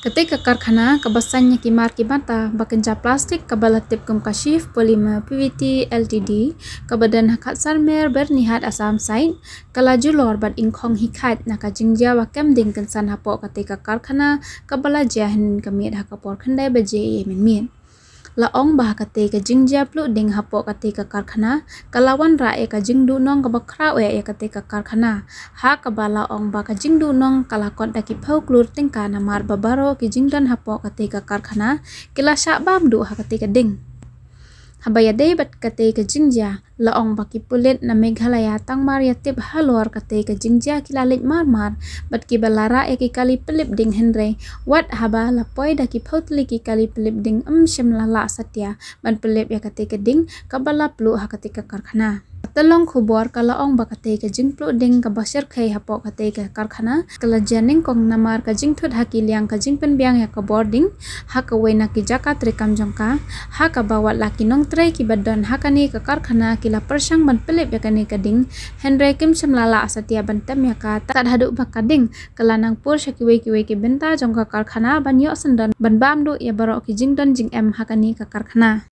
Ketika karkhana kebasannya kimar kimata bakenca plastik tipkum kumkashif polima PVT LTD kebadan hakat sarmer bernihat asam sain kalaju lor bat ingkong hikat naka jingja wakam ding kensan hapo ketika karkhana kabala jahan kemit hakapor kendai bajai yemin min laong bah kate ka jingja plu ding hapo kate ka karkhana kalawan ra e ka jingdu nong ka bakra we e kate ka karkhana ha ka ba bah ba ka jingdu nong kalakon ta ki phau klur ting ka namar babaro ki dan hapo kate ka karkhana kila sha bam du ha kate ka ding habaya dei bat kate ka jingja laong baki pulit na meghalaya tang maria tip halor kate ka jingja kilalik marmar bat ki balara e ki kali pelip ding henre wat haba la poi da ki pautli ki kali pelip ding em shem lala satya ban pelip ya kate ka ding ka bala plu ha kate ka karkhana telong khubor kala ong ba kate ka jingplu ding ka basher khai hapo kate ka karkhana kala janing kong namar ka jingthut ha ki liang ka jingpen biang ya ka boarding ha ka wena ki jaka trekam jongka ha ka laki nong tre ki badon ha ka ni ki kila persang ban pelip ya kani kading Henry Kim semlala asatia tem ya kata tak haduk bak kading kelanang pur syaki weki ki benta jongka karkhana ban yok sendan ban bamdu ya barok ki jingdon jing em hakani ka karkhana